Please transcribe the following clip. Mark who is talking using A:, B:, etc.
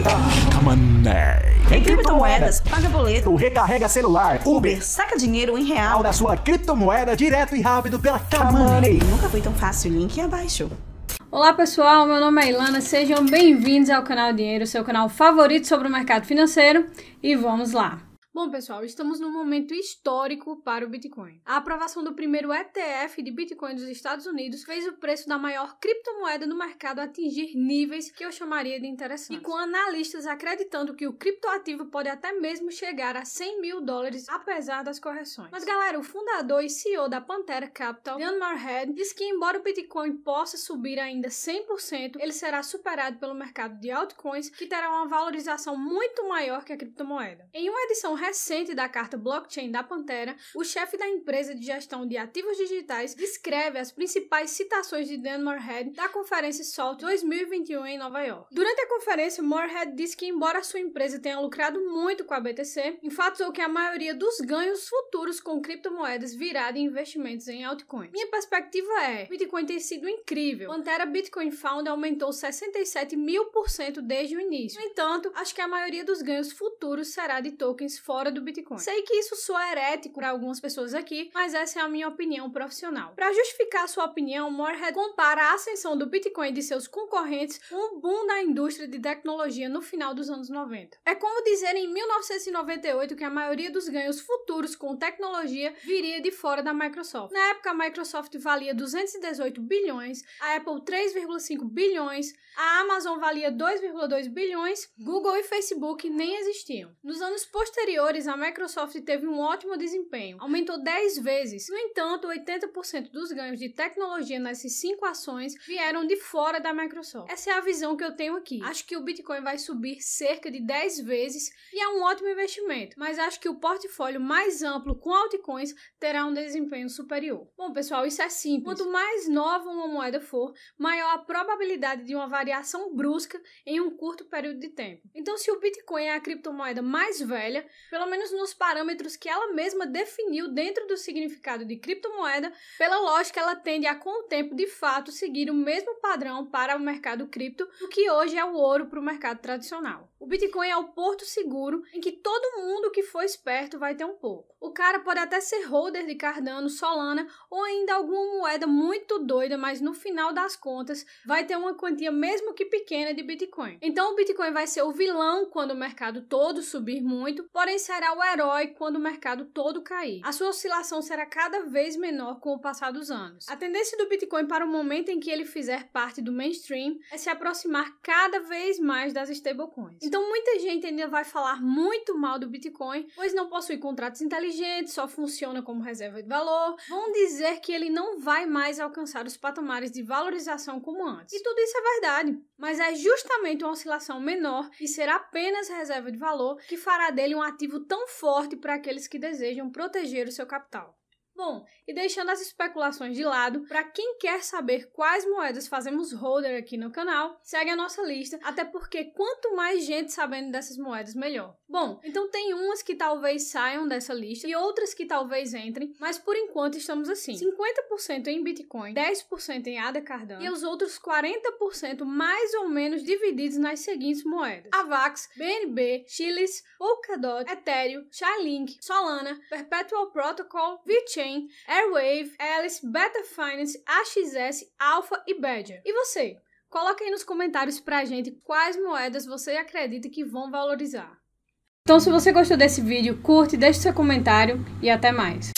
A: Então. Money. Tem criptomoedas, paga boleto, recarrega celular, Uber, Uber, saca dinheiro em real da sua criptomoeda direto e rápido pela Camoney. Nunca foi tão fácil, link abaixo. Olá pessoal, meu nome é Ilana, sejam bem-vindos ao canal Dinheiro, seu canal favorito sobre o mercado financeiro e vamos lá. Bom, pessoal, estamos num momento histórico para o Bitcoin. A aprovação do primeiro ETF de Bitcoin dos Estados Unidos fez o preço da maior criptomoeda no mercado atingir níveis que eu chamaria de interessantes. E com analistas acreditando que o criptoativo pode até mesmo chegar a 100 mil dólares, apesar das correções. Mas, galera, o fundador e CEO da Pantera Capital, Dan Marhead, diz que embora o Bitcoin possa subir ainda 100%, ele será superado pelo mercado de altcoins, que terá uma valorização muito maior que a criptomoeda. Em uma edição recente da carta blockchain da Pantera, o chefe da empresa de gestão de ativos digitais descreve as principais citações de Dan Moorhead da conferência SALT 2021 em Nova York. Durante a conferência, Moorhead disse que, embora sua empresa tenha lucrado muito com a BTC, enfatizou que a maioria dos ganhos futuros com criptomoedas virá de investimentos em altcoins. Minha perspectiva é: Bitcoin tem sido incrível. Pantera Bitcoin Fund aumentou 67 mil por cento desde o início. No entanto, acho que a maioria dos ganhos futuros será de tokens fora do Bitcoin. Sei que isso soa é herético para algumas pessoas aqui, mas essa é a minha opinião profissional. Para justificar sua opinião, Morehead compara a ascensão do Bitcoin e de seus concorrentes com o boom da indústria de tecnologia no final dos anos 90. É como dizer em 1998 que a maioria dos ganhos futuros com tecnologia viria de fora da Microsoft. Na época, a Microsoft valia 218 bilhões, a Apple 3,5 bilhões, a Amazon valia 2,2 bilhões, Google e Facebook nem existiam. Nos anos posteriores anteriores, a Microsoft teve um ótimo desempenho, aumentou 10 vezes. No entanto, 80% dos ganhos de tecnologia nessas cinco ações vieram de fora da Microsoft. Essa é a visão que eu tenho aqui. Acho que o Bitcoin vai subir cerca de 10 vezes e é um ótimo investimento, mas acho que o portfólio mais amplo com altcoins terá um desempenho superior. Bom, pessoal, isso é simples. Quanto mais nova uma moeda for, maior a probabilidade de uma variação brusca em um curto período de tempo. Então, se o Bitcoin é a criptomoeda mais velha, pelo menos nos parâmetros que ela mesma definiu dentro do significado de criptomoeda, pela lógica ela tende a com o tempo de fato seguir o mesmo padrão para o mercado cripto, o que hoje é o ouro para o mercado tradicional. O Bitcoin é o porto seguro em que todo mundo que for esperto vai ter um pouco. O cara pode até ser holder de Cardano, Solana ou ainda alguma moeda muito doida, mas no final das contas vai ter uma quantia mesmo que pequena de Bitcoin. Então o Bitcoin vai ser o vilão quando o mercado todo subir muito, porém será o herói quando o mercado todo cair. A sua oscilação será cada vez menor com o passar dos anos. A tendência do Bitcoin para o momento em que ele fizer parte do mainstream é se aproximar cada vez mais das stablecoins. Então, muita gente ainda vai falar muito mal do Bitcoin, pois não possui contratos inteligentes, só funciona como reserva de valor. Vão dizer que ele não vai mais alcançar os patamares de valorização como antes. E tudo isso é verdade, mas é justamente uma oscilação menor e será apenas reserva de valor que fará dele um ativo tão forte para aqueles que desejam proteger o seu capital. Bom, e deixando as especulações de lado, para quem quer saber quais moedas fazemos holder aqui no canal, segue a nossa lista, até porque quanto mais gente sabendo dessas moedas, melhor. Bom, então tem umas que talvez saiam dessa lista e outras que talvez entrem, mas por enquanto estamos assim: 50% em Bitcoin, 10% em ADA Cardano e os outros 40% mais ou menos divididos nas seguintes moedas: AVAX, BNB, Chiles, Polkadot, Ethereum, Chainlink, Solana, Perpetual Protocol, VeChain Airwave, Alice, Beta Finance, AXS, Alpha e Badger. E você? Coloque aí nos comentários pra gente quais moedas você acredita que vão valorizar. Então, se você gostou desse vídeo, curte, deixe seu comentário e até mais.